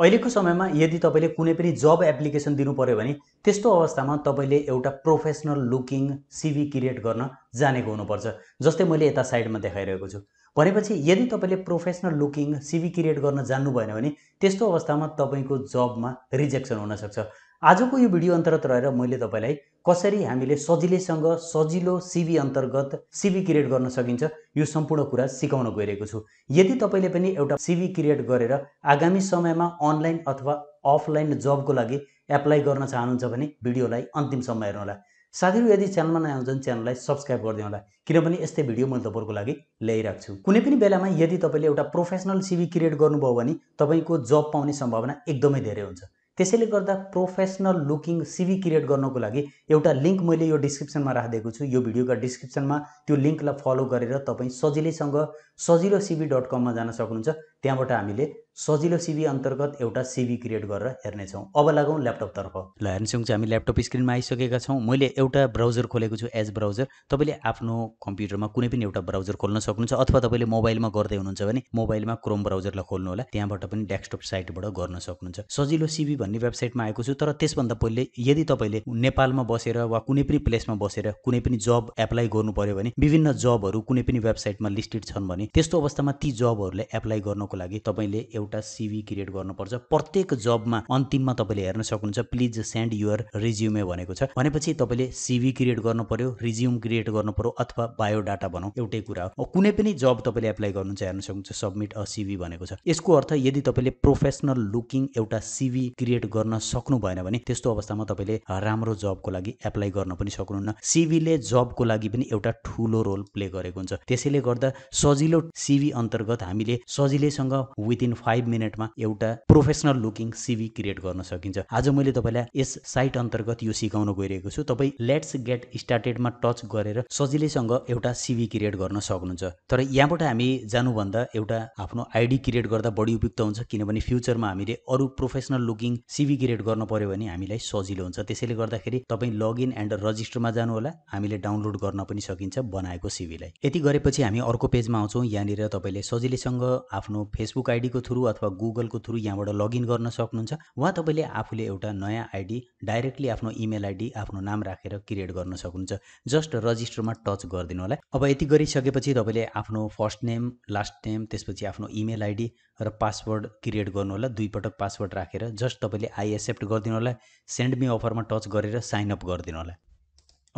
अहिलेको समयमा यदि तपाईँले कुनै पनि जब एप्लिकेसन दिनु पऱ्यो भने त्यस्तो अवस्थामा तपाईँले एउटा प्रोफेसनल लुकिङ सिभी क्रिएट गर्न जानेको हुनुपर्छ जस्तै मैले यता साइडमा देखाइरहेको छु भनेपछि यदि तपाईँले प्रोफेसनल लुकिङ सिभी क्रिएट गर्न जान्नु भएन भने त्यस्तो अवस्थामा तपाईँको जबमा रिजेक्सन हुनसक्छ आजको यो भिडियो अन्तर्गत रहेर मैले तपाईँलाई कसरी हामीले सजिलैसँग सजिलो सिबी अन्तर्गत सिबी क्रिएट गर्न सकिन्छ यो सम्पूर्ण कुरा सिकाउन गइरहेको छु यदि तपाईँले पनि एउटा सिबी क्रिएट गरेर आगामी समयमा अनलाइन अथवा अफलाइन जबको लागि एप्लाई गर्न चाहनुहुन्छ भने भिडियोलाई अन्तिमसम्म हेर्नुहोला साथीहरू यदि च्यानलमा नयाँ हुन्छ च्यानललाई सब्सक्राइब गरिदिनु होला किनभने यस्तै भिडियो मैले तपाईँहरूको लागि ल्याइराख्छु कुनै पनि बेलामा यदि तपाईँले एउटा प्रोफेसनल सिबी क्रिएट गर्नुभयो भने तपाईँको जब पाउने सम्भावना एकदमै धेरै हुन्छ त्यसैले गर्दा प्रोफेसनल लुकिङ सिभी क्रिएट गर्नको लागि एउटा लिङ्क मैले यो डिस्क्रिप्सनमा राखिदिएको छु यो भिडियोका डिस्क्रिप्सनमा त्यो लिङ्कलाई फलो गरेर तपाईँ सजिलैसँग सजिलो सिभी डट कममा जान सक्नुहुन्छ त्यहाँबाट हामीले सजिलो सिबी अन्तर्गत एउटा सिबी क्रिएट गरेर हेर्नेछौँ अब लागौँ ल्यापटपतर्फ ल हेर्नेछौँ चाहिँ हामी ल्यापटप स्क्रिनमा आइसकेका छौँ मैले एउटा ब्राउजर खोलेको छु एज ब्राउजर तपाईँले आफ्नो कम्प्युटरमा कुनै पनि एउटा ब्राउजर खोल्न सक्नुहुन्छ अथवा तपाईँले मोबाइलमा गर्दै हुनुहुन्छ भने मोबाइलमा क्रोम ब्राउजरलाई खोल्नु होला त्यहाँबाट पनि डेस्कटप साइटबाट गर्न सक्नुहुन्छ सजिलो सिबी भन्ने वेबसाइटमा आएको छु तर त्यसभन्दा पहिले यदि तपाईँले नेपालमा बसेर वा कुनै पनि प्लेसमा बसेर कुनै पनि जब एप्लाई गर्नु पर्यो भने विभिन्न जबहरू कुनै पनि वेबसाइटमा लिस्टेड छन् भने त्यस्तो अवस्थामा ती जबहरूले एप्लाई गर्न गर्नको लागि तपाईँले एउटा सिभी क्रिएट गर्नुपर्छ प्रत्येक जबमा अन्तिममा तपाईँले हेर्न सक्नुहुन्छ प्लिज सेन्ड युर रिज्युमे भनेको छ भनेपछि तपाईँले सिभी क्रिएट गर्नु पर्यो रिज्युम क्रिएट गर्नु पर्यो अथवा डाटा भनौँ एउटै कुरा हो कुनै पनि जब तपाईँले एप्लाई गर्नुहुन्छ हेर्न सक्नुहुन्छ सबमिट अ सिभी भनेको छ यसको अर्थ यदि तपाईँले प्रोफेसनल लुकिङ एउटा सिभी क्रिएट गर्न सक्नु भएन भने त्यस्तो अवस्थामा तपाईँले राम्रो जबको लागि एप्लाई गर्न पनि सक्नुहुन्न सिभीले जबको लागि पनि एउटा ठुलो रोल प्ले गरेको हुन्छ त्यसैले गर्दा सजिलो सिभी अन्तर्गत हामीले सजिलैसँग तपाईँसँग विदिन फाइभ मिनटमा एउटा प्रोफेसनल लुकिङ सिभी क्रिएट गर्न सकिन्छ आज मैले तपाईँलाई यस साइट अन्तर्गत यो सिकाउन गइरहेको छु तपाईँ लेट्स गेट स्टार्टेडमा टच गरेर सजिलैसँग एउटा सिभी क्रिएट गर्न सक्नुहुन्छ तर यहाँबाट हामी जानुभन्दा एउटा आफ्नो आइडी क्रिएट गर्दा बढी उपयुक्त हुन्छ किनभने फ्युचरमा हामीले अरू प्रोफेसनल लुकिङ सिभी क्रिएट गर्न पर्यो भने हामीलाई सजिलो हुन्छ त्यसैले गर्दाखेरि तपाईँ लगइन एन्ड रजिस्टरमा होला हामीले डाउनलोड गर्न पनि सकिन्छ बनाएको सिभीलाई यति गरेपछि हामी अर्को पेजमा आउँछौँ यहाँनिर तपाईँले सजिलैसँग आफ्नो फेसबुक आइडीको थ्रु अथवा गुगलको थ्रु यहाँबाट लगइन गर्न सक्नुहुन्छ वा तपाईँले आफूले एउटा नयाँ आइडी डाइरेक्टली आफ्नो इमेल आइडी आफ्नो नाम राखेर क्रिएट गर्न सक्नुहुन्छ जस्ट रजिस्टरमा टच गरिदिनु होला अब यति गरिसकेपछि तपाईँले आफ्नो फर्स्ट नेम लास्ट नेम त्यसपछि आफ्नो इमेल आइडी र पासवर्ड क्रिएट गर्नु होला दुईपटक पासवर्ड राखेर जस्ट तपाईँले आई एक्सेप्ट गरिदिनु होला सेन्ड मी अफरमा टच गरेर साइनअप गरिदिनु होला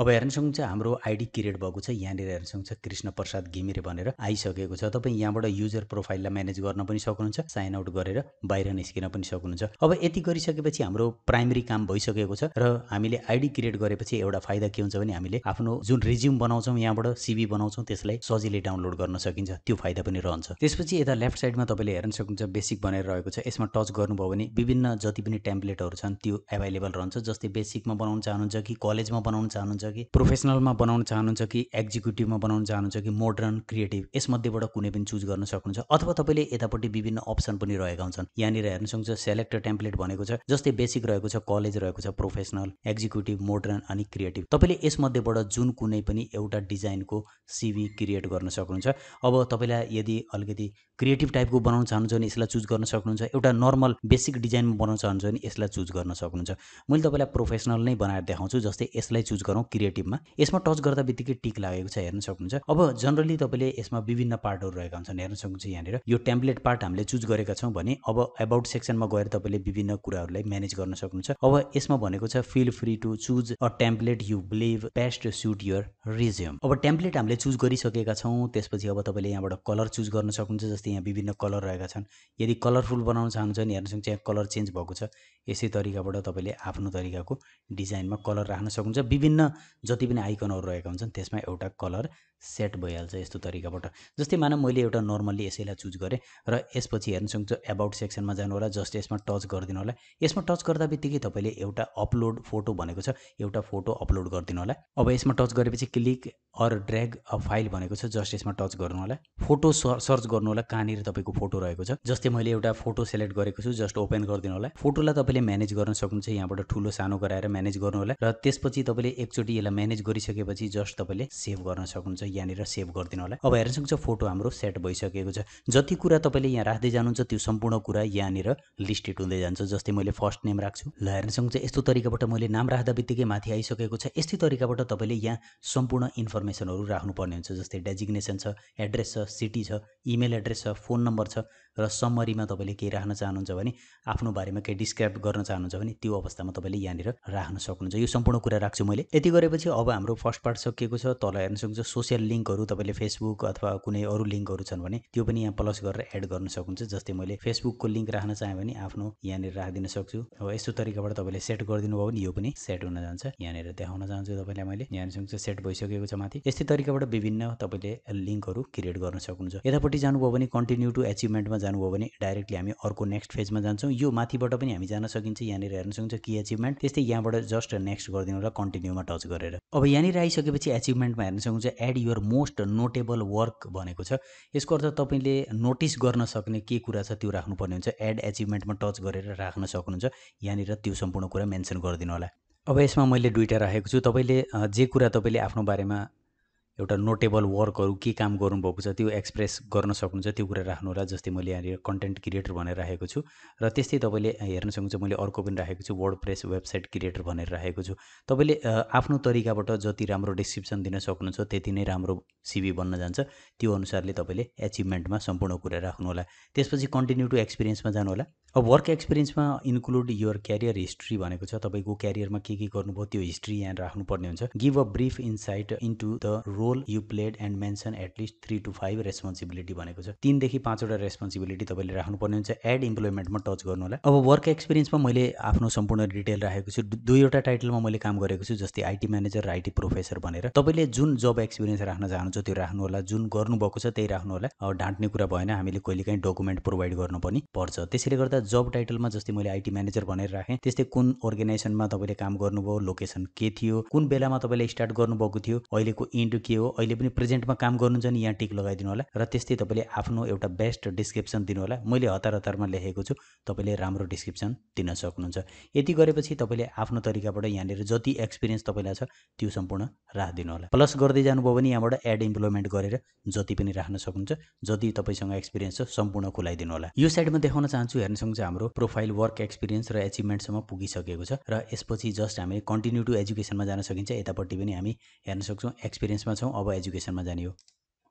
अब हेर्न सक्नुहुन्छ हाम्रो आइडी क्रिएट भएको छ यहाँनिर हेर्न सक्नुहुन्छ कृष्ण प्रसाद घिमिरे भनेर आइसकेको छ तपाईँ यहाँबाट युजर प्रोफाइललाई म्यानेज गर्न पनि सक्नुहुन्छ साइन आउट गरेर बाहिर निस्किन पनि सक्नुहुन्छ अब यति गरिसकेपछि हाम्रो प्राइमेरी काम भइसकेको छ र हामीले आइडी क्रिएट गरेपछि एउटा फाइदा के हुन्छ भने हामीले आफ्नो जुन रिज्युम बनाउँछौँ यहाँबाट सिबी बनाउँछौँ त्यसलाई सजिलै डाउनलोड गर्न सकिन्छ त्यो फाइदा पनि रहन्छ त्यसपछि यता लेफ्ट साइडमा तपाईँले हेर्न सक्नुहुन्छ बेसिक भनेर रहेको छ यसमा टच गर्नुभयो भने विभिन्न जति पनि ट्याम्पलेटहरू छन् त्यो एभाइलेबल रहन्छ जस्तै बेसिकमा बनाउन चाहनुहुन्छ कि कलेजमा बनाउन चाहनुहुन्छ चाहनुहुन्छ कि प्रोफेसनलमा बनाउन चाहनुहुन्छ कि एक्जिक्युटिभमा बनाउन चाहनुहुन्छ कि मोडर्न क्रिएटिभ यसमध्येबाट कुनै पनि चुज गर्न सक्नुहुन्छ अथवा तपाईँले यतापट्टि विभिन्न अप्सन पनि रहेका हुन्छन् यहाँनिर हेर्न सक्नुहुन्छ सेलेक्ट टेम्प्लेट भनेको छ जस्तै बेसिक रहेको छ कलेज रहेको छ प्रोफेसनल एक्जिक्युटिभ मोडर्न अनि क्रिएटिभ तपाईँले यसमध्येबाट जुन कुनै पनि एउटा डिजाइनको सिभी क्रिएट गर्न सक्नुहुन्छ अब तपाईँलाई यदि अलिकति क्रिएटिभ टाइपको बनाउन चाहनुहुन्छ भने यसलाई चुज गर्न सक्नुहुन्छ एउटा नर्मल बेसिक डिजाइनमा बनाउन चाहनुहुन्छ भने यसलाई चुज गर्न सक्नुहुन्छ मैले तपाईँलाई प्रोफेसनल नै बनाएर देखाउँछु जस्तै यसलाई चुज गरौँ क्रिएटिभमा यसमा टच गर्दा बित्तिकै टिक लागेको छ हेर्न सक्नुहुन्छ अब जनरली तपाईँले यसमा विभिन्न पार्टहरू रहेका हुन्छन् हेर्न सक्नुहुन्छ यहाँनिर यो टेम्प्लेट पार्ट हामीले चुज गरेका छौँ भने अब एबाउट सेक्सनमा गएर तपाईँले विभिन्न कुराहरूलाई म्यानेज गर्न सक्नुहुन्छ अब यसमा भनेको छ feel free to choose a template you believe best suit your resume अब टेम्प्लेट हामीले चुज गरिसकेका छौँ त्यसपछि अब तपाईँले यहाँबाट कलर चुज गर्न सक्नुहुन्छ जस्तै यहाँ विभिन्न कलर रहेका छन् यदि कलरफुल बनाउन चाहनुहुन्छ भने हेर्न सक्नुहुन्छ यहाँ कलर चेन्ज भएको छ यसै तरिकाबाट तपाईँले आफ्नो तरिकाको डिजाइनमा कलर राख्न सक्नुहुन्छ विभिन्न जति पनि आइकनहरू रहेका हुन्छन् त्यसमा एउटा कलर सेट भइहाल्छ यस्तो तरिकाबाट जस्तै मानौँ मैले एउटा नर्मल्ली यसैलाई चुज गरेँ र यसपछि हेर्न सक्छु एबाउट सेक्सनमा जानु होला जस्ट यसमा टच गरिदिनु होला यसमा टच गर्दा बित्तिकै तपाईँले एउटा अपलोड फोटो भनेको छ एउटा फोटो अपलोड गरिदिनु होला अब यसमा टच गरेपछि click or drag a file भनेको छ जस्ट यसमा टच गर्नु होला फोटो सर्च गर्नु होला कहाँनिर तपाईँको फोटो रहेको छ जस्तै मैले एउटा फोटो सेलेक्ट गरेको छु जस्ट ओपन गरिदिनु होला फोटोलाई तपाईँले म्यानेज गर्न सक्नुहुन्छ यहाँबाट ठुलो सानो गराएर म्यानेज गर्नु होला र त्यसपछि तपाईँले एकचोटि यसलाई म्यानेज गरिसकेपछि जस्ट तपाईँले सेभ गर्न सक्नुहुन्छ यहाँनिर सेभ गरिदिनु होला अब हेर्न सक्छ फोटो हाम्रो सेट भइसकेको छ जति कुरा तपाईँले यहाँ राख्दै जानुहुन्छ त्यो सम्पूर्ण कुरा यहाँनिर लिस्टेड हुँदै जान्छ जस्तै मैले फर्स्ट नेम राख्छु ल हेर्न सक्छ यस्तो तरिकाबाट मैले नाम राख्दा बित्तिकै माथि आइसकेको छ यस्तै तरिकाबाट तपाईँले यहाँ सम्पूर्ण इन्फर्मेसनहरू राख्नुपर्ने हुन्छ जस्तै डेजिग्नेसन छ एड्रेस छ सिटी छ इमेल एड्रेस छ फोन नम्बर छ र समरीमा तपाईँले केही राख्न चाहनुहुन्छ भने आफ्नो बारेमा केही डिस्क्राइब गर्न चाहनुहुन्छ भने त्यो अवस्थामा तपाईँले यहाँनिर राख्न सक्नुहुन्छ यो सम्पूर्ण कुरा राख्छु मैले यति गरेपछि अब हाम्रो फर्स्ट पार्ट सकिएको छ तल हेर्न सक्नुहुन्छ सोसियल लिङ्कहरू तपाईँले फेसबुक अथवा कुनै अरू लिङ्कहरू छन् भने त्यो पनि यहाँ प्लस गरेर एड गर्न सक्नुहुन्छ जस्तै मैले फेसबुकको लिङ्क राख्न चाहेँ भने आफ्नो यहाँनिर राखिदिन सक्छु अब यस्तो तरिकाबाट तपाईँले सेट गरिदिनु भयो भने यो पनि सेट हुन जान्छ यहाँनिर देखाउन चाहन्छु तपाईँलाई मैले यहाँनिर सेट भइसकेको छ माथि यस्तै तरिकाबाट विभिन्न तपाईँले लिङ्कहरू क्रिएट गर्न सक्नुहुन्छ यतापट्टि जानुभयो भने कन्टिन्यू टु एचिभमेन्टमा जानुभयो भने डाइरेक्टली हामी अर्को नेक्स्ट फेजमा जान्छौँ यो माथिबाट पनि हामी जान सकिन्छ यहाँनिर हेर्न सकिन्छ कि एचिभमेन्ट त्यस्तै यहाँबाट जस्ट नेक्स्ट गरिदिनु र कन्टिन्यूमा टच गरेर अब यहाँनिर आइसकेपछि एचिभमेन्टमा हेर्न सक्नुहुन्छ add your most notable work भनेको छ यसको अर्थ तपाईँले नोटिस गर्न सक्ने के कुरा छ त्यो राख्नुपर्ने हुन्छ एड एचिभमेन्टमा टच गरेर राख्न सक्नुहुन्छ यहाँनिर त्यो सम्पूर्ण कुरा मेन्सन गरिदिनु होला अब यसमा मैले दुइटा राखेको छु तपाईँले जे कुरा तपाईँले आफ्नो बारेमा एउटा नोटेबल वर्कहरू के काम गर्नुभएको छ त्यो एक्सप्रेस गर्न सक्नुहुन्छ त्यो कुरा राख्नु होला जस्तै मैले यहाँनिर कन्टेन्ट क्रिएटर भनेर राखेको छु र त्यस्तै तपाईँले हेर्न सक्नुहुन्छ मैले अर्को पनि राखेको छु वर्ड प्रेस वेबसाइट क्रिएटर भनेर राखेको छु तपाईँले आफ्नो तरिकाबाट जति राम्रो डिस्क्रिप्सन दिन सक्नुहुन्छ त्यति नै राम्रो सिबी बन्न जान्छ त्यो अनुसारले तपाईँले एचिभमेन्टमा सम्पूर्ण कुरा राख्नु होला त्यसपछि कन्टिन्यू टु एक्सपिरियन्समा होला अब वर्क एक्सपिरियन्समा इन्क्लुड योर क्यारियर हिस्ट्री भनेको छ तपाईँको क्यारियरमा के के गर्नुभयो त्यो हिस्ट्री यहाँ राख्नुपर्ने हुन्छ give a brief insight into the role you played and mention at least three to five responsibility भनेको छ तिनदेखि पाँचवटा रेस्पोन्सिबिलिटी तपाईँले राख्नुपर्ने हुन्छ एड इम्प्लोइमेन्टमा टच गर्नु होला अब वर्क एक्सपिरियन्समा मैले आफ्नो सम्पूर्ण डिटेल राखेको छु दुईवटा टाइटलमा मैले काम गरेको छु जस्तै आइटी म्यानेजर र आइटी प्रोफेसर भनेर तपाईँले जुन जब एक्सपिरियन्स राख्न चाहनुहुन्छ त्यो राख्नु होला जुन गर्नुभएको छ त्यही राख्नु होला अब ढाँट्ने कुरा भएन हामीले कहिले काहीँ डकुमेन्ट प्रोभाइड गर्नु पनि पर्छ त्यसैले गर्दा जब टाइटलमा जस्तै मैले आइटी म्यानेजर भनेर राखेँ त्यस्तै कुन अर्गनाइजेसनमा तपाईँले काम गर्नुभयो लोकेसन के थियो कुन बेलामा तपाईँले स्टार्ट गर्नुभएको थियो अहिलेको इन्ड के के हो अहिले पनि प्रेजेन्टमा काम गर्नुहुन्छ नि यहाँ टिक लगाइदिनु होला र त्यस्तै तपाईँले आफ्नो एउटा बेस्ट डिस्क्रिप्सन दिनुहोला मैले हतार हतारमा लेखेको छु तपाईँले राम्रो डिस्क्रिप्सन दिन सक्नुहुन्छ यति गरेपछि तपाईँले आफ्नो तरिकाबाट यहाँनिर जति एक्सपिरियन्स तपाईँलाई छ त्यो सम्पूर्ण राख होला प्लस गर्दै जानुभयो भने यहाँबाट एड इम्प्लोइमेन्ट गरेर जति पनि राख्न सक्नुहुन्छ जति तपाईँसँग एक्सपिरियन्स छ सम्पूर्ण खुलाइदिनु होला यो साइडमा देखाउन चाहन्छु हेर्न सक्छ हाम्रो प्रोफाइल वर्क एक्सपिरियन्स र एचिभमेन्टसम्म पुगिसकेको छ र यसपछि जस्ट हामी कन्टिन्यू टु एजुकेसनमा जान सकिन्छ यतापट्टि पनि हामी हेर्न सक्छौँ एक्सपिरियन्समा छ छौँ अब एजुकेसनमा जाने हो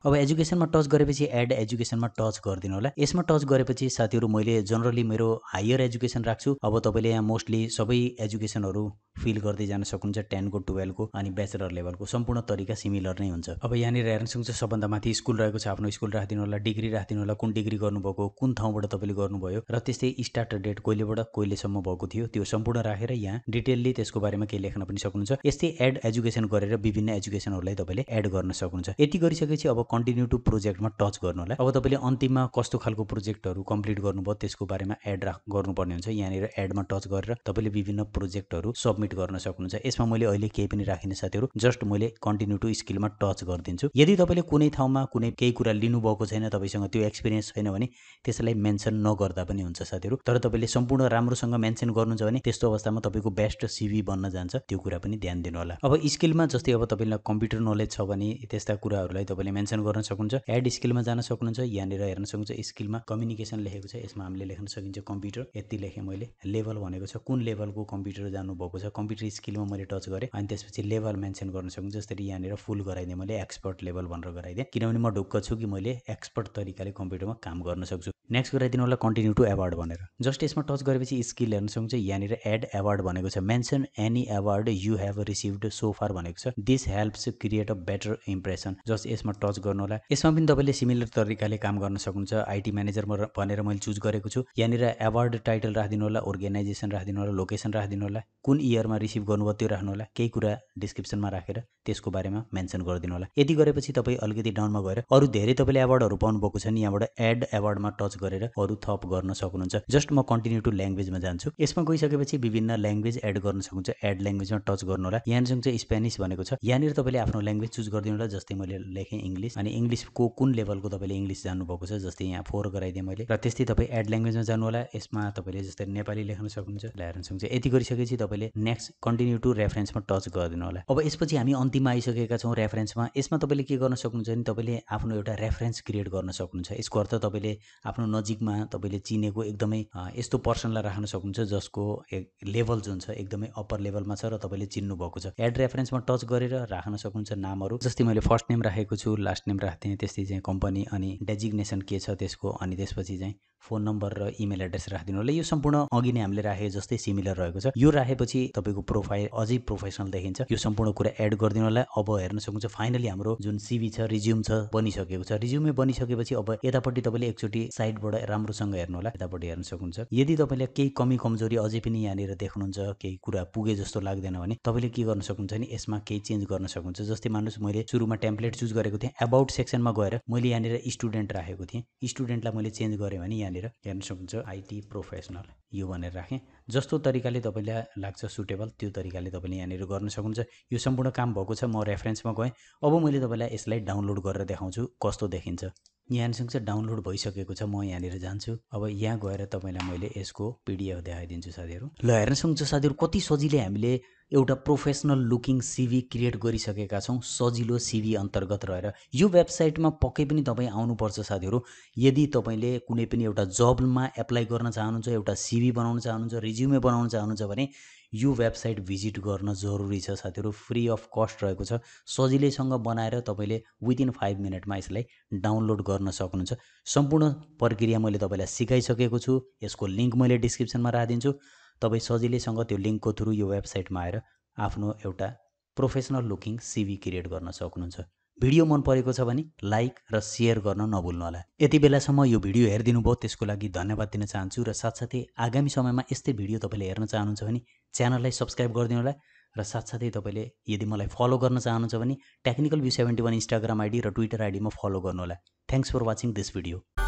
अब एजुकेसनमा टच गरेपछि एड एजुकेसनमा टच गरिदिनु होला यसमा टच गरेपछि साथीहरू मैले जनरली मेरो हायर एजुकेसन राख्छु अब तपाईँले यहाँ मोस्टली सबै एजुकेसनहरू फिल गर्दै जान सक्नुहुन्छ टेनको टुवेल्भको अनि ब्याचलर लेभलको सम्पूर्ण तरिका सिमिलर नै हुन्छ अब यहाँनिर हेरेन्सुङ चाहिँ सबभन्दा माथि स्कुल रहेको छ आफ्नो स्कुल राखिदिनु होला डिग्री राखिदिनु होला कुन डिग्री गर्नुभएको कुन ठाउँबाट तपाईँले गर्नुभयो र त्यस्तै स्टार्टर डेट कहिलेबाट कहिलेसम्म भएको थियो त्यो सम्पूर्ण राखेर यहाँ डिटेलली त्यसको बारेमा केही लेख्न पनि सक्नुहुन्छ यस्तै एड एजुकेसन गरेर विभिन्न एजुकेसनहरूलाई तपाईँले एड गर्न सक्नुहुन्छ यति गरिसकेपछि अब कन्टिन्यू टु प्रोजेक्टमा टच गर्नु होला अब तपाईँले अन्तिममा कस्तो खालको प्रोजेक्टहरू कम्प्लिट गर्नुभयो त्यसको बारेमा एड राख गर्नुपर्ने हुन्छ यहाँनिर एडमा टच गरेर तपाईँले विभिन्न प्रोजेक्टहरू सब्मिट गर्न सक्नुहुन्छ यसमा मैले अहिले केही पनि राखिनँ साथीहरू जस्ट मैले कन्टिन्यू टु स्किलमा टच गरिदिन्छु यदि तपाईँले कुनै ठाउँमा कुनै केही कुरा लिनुभएको छैन तपाईँसँग त्यो एक्सपिरियन्स छैन भने त्यसलाई मेन्सन नगर्दा पनि हुन्छ साथीहरू तर तपाईँले सम्पूर्ण राम्रोसँग मेन्सन गर्नुहुन्छ भने त्यस्तो अवस्थामा तपाईँको बेस्ट सिभी बन्न जान्छ त्यो कुरा पनि ध्यान दिनु होला अब स्किलमा जस्तै अब तपाईँलाई कम्प्युटर नलेज छ भने त्यस्ता कुराहरूलाई तपाईँले मेन्सन गर्न सक्नुहुन्छ एड स्किलमा जान सक्नुहुन्छ यहाँनिर हेर्न सक्नुहुन्छ स्किलमा कम्युनिकेसन लेखेको छ यसमा हामीले लेख्न सकिन्छ कम्प्युटर यति लेखेँ मैले लेभल भनेको छ कुन लेभलको कम्प्युटर जानुभएको छ कम्प्युटर स्किलमा मैले टच गरेँ अनि त्यसपछि लेभल मेन्सन गर्न सक्नुहुन्छ जसरी यहाँनिर फुल गराइदिएँ मैले एक्सपर्ट लेभल भनेर गराइदिएँ किनभने म ढुक्क छु कि मैले एक्सपर्ट तरिकाले कम्प्युटरमा काम गर्न सक्छु नेक्स्ट गराइदिनु होला कन्टिन्यू टु एवार्ड भनेर जस्ट यसमा टच गरेपछि स्किल हेर्न सक्नुहुन्छ यहाँनिर एड एवार्ड भनेको छ mention any award you have so far भनेको छ this helps create a better impression just यसमा टच गर्नुहोला यसमा पनि तपाईँले सिमिलर तरिकाले काम गर्न सक्नुहुन्छ आइटी म्यानेजर भनेर मैले चुज गरेको छु यहाँनिर एवार्ड टाइटल राखिदिनु होला अर्गनाइजेसन राखिदिनु होला लोकेसन राखिदिनु होला कुन इयरमा रिसिभ गर्नुभयो त्यो राख्नु होला केही कुरा डिस्क्रिप्सनमा राखेर त्यसको बारेमा मेन्सन गरिदिनु होला यति गरेपछि तपाईँ अलिकति डाउनमा गएर अरू धेरै तपाईँले एवार्डहरू पाउनुभएको छ नि यहाँबाट एड एवार्डमा टच गरेर अरू थप गर्न सक्नुहुन्छ जस्ट म कन्टिन्यू टु ल्याङ्ग्वेजमा जान्छु यसमा गइसकेपछि विभिन्न ल्याङ्ग्वेज एड गर्न सक्नुहुन्छ एड ल्याङ्ग्वेजमा टच गर्नु होला यहाँसँग चाहिँ स्पेनिस भनेको छ यहाँनिर तपाईँले आफ्नो ल्याङ्ग्वेज चुज गरिदिनु होला जस्तै मैले लेखेँ इङ्ग्लिस अनि इङ्ग्लिसको कुन लेभलको तपाईँले इङ्ग्लिस जान्नुभएको छ जस्तै यहाँ फोर गराइदिएँ मैले र त्यस्तै तपाईँ एड ल्याङ्ग्वेजमा जानु होला यसमा तपाईँले जस्तै नेपाली लेख्न सक्नुहुन्छ ल्याएर सक्नुहुन्छ यति गरिसकेपछि तपाईँले नेक्स्ट कन्टिन्यू टु रेफरेन्समा टच गरिदिनु होला अब यसपछि हामी अन्तिममा आइसकेका छौँ रेफरेन्समा यसमा तपाईँले के गर्न सक्नुहुन्छ भने तपाईँले आफ्नो एउटा रेफरेन्स क्रिएट गर्न सक्नुहुन्छ यसको अर्थ तपाईँले आफ्नो नजिकमा तपाईँले चिनेको एकदमै यस्तो पर्सनलाई राख्न सक्नुहुन्छ जसको लेभल जुन छ एकदमै अप्पर लेभलमा छ र तपाईँले चिन्नु भएको छ एड रेफरेन्समा टच गरेर राख्न सक्नुहुन्छ नामहरू जस्तै मैले फर्स्ट नेम राखेको छु लास्ट लास्ट नेम राख्थेँ त्यस्तै चाहिँ कम्पनी अनि डेजिग्नेसन के छ त्यसको अनि त्यसपछि चाहिँ फोन नम्बर र इमेल एड्रेस राखिदिनु होला यो सम्पूर्ण अघि नै हामीले राखे जस्तै सिमिलर रहेको छ यो राखेपछि तपाईँको प्रोफाइल अझै प्रोफेसनल देखिन्छ यो सम्पूर्ण कुरा एड गरिदिनु होला अब हेर्न सक्नुहुन्छ फाइनली हाम्रो जुन सिभी छ रिज्युम छ बनिसकेको छ रिज्युमे बनिसकेपछि अब यतापट्टि तपाईँले एकचोटि साइडबाट राम्रोसँग हेर्नु होला यतापट्टि हेर्न सक्नुहुन्छ यदि तपाईँले केही कमी कमजोरी अझै पनि यहाँनिर देख्नुहुन्छ केही कुरा पुगे जस्तो लाग्दैन भने तपाईँले के गर्न सक्नुहुन्छ भने यसमा केही चेन्ज गर्न सक्नुहुन्छ जस्तै मान्नुहोस् मैले सुरुमा टेम्प्लेट चुज गरेको थिएँ एबाउट सेक्सनमा गएर मैले यहाँनिर स्टुडेन्ट राखेको थिएँ स्टुडेन्टलाई मैले चेन्ज गरेँ भने यहाँ यहाँनिर हेर्न सक्नुहुन्छ आइटी प्रोफेसनल यो भनेर राखेँ जस्तो तरिकाले तपाईँलाई लाग्छ सुटेबल त्यो तरिकाले तपाईँले यहाँनिर गर्न सक्नुहुन्छ यो सम्पूर्ण काम भएको छ म रेफरेन्समा गएँ अब मैले तपाईँलाई यसलाई डाउनलोड गरेर देखाउँछु कस्तो देखिन्छ यहाँसँग चाहिँ डाउनलोड भइसकेको छ म यहाँनिर जान्छु अब यहाँ गएर तपाईँलाई मैले यसको पिडिएफ देखाइदिन्छु साथीहरू ल हेर्नुहोस् साथीहरू कति सजिलै हामीले एउटा प्रोफेसनल लुकिङ सिभी क्रिएट गरिसकेका छौँ सजिलो सिभी अन्तर्गत रहेर यो वेबसाइटमा पक्कै पनि तपाईँ आउनुपर्छ साथीहरू यदि तपाईँले कुनै पनि एउटा जबमा एप्लाई गर्न चाहनुहुन्छ एउटा सिभी बनाउन चाहनुहुन्छ रिज्युमे बनाउन चाहनुहुन्छ भने यो वेबसाइट भिजिट गर्न जरुरी छ साथीहरू फ्री अफ कस्ट रहेको छ सजिलैसँग बनाएर तपाईँले विदिन फाइभ मिनटमा यसलाई डाउनलोड गर्न सक्नुहुन्छ सम्पूर्ण प्रक्रिया मैले तपाईँलाई सिकाइसकेको छु यसको लिङ्क मैले डिस्क्रिप्सनमा राखिदिन्छु तपाईँ सजिलैसँग त्यो लिङ्कको थ्रु यो वेबसाइटमा आएर आफ्नो एउटा प्रोफेसनल लुकिङ सिभी क्रिएट गर्न सक्नुहुन्छ भिडियो मन परेको छ भने लाइक र सेयर गर्न नभुल्नुहोला यति बेलासम्म यो भिडियो हेरिदिनु भयो त्यसको लागि धन्यवाद दिन चाहन्छु र साथसाथै आगामी समयमा यस्तै भिडियो तपाईँले हेर्न चाहनुहुन्छ भने च्यानललाई सब्सक्राइब होला र साथसाथै तपाईँले यदि मलाई फलो गर्न चाहनुहुन्छ भने technical view seventy one Instagram ID र ट्विटर आइडीमा फलो गर्नुहोला thanks for watching this video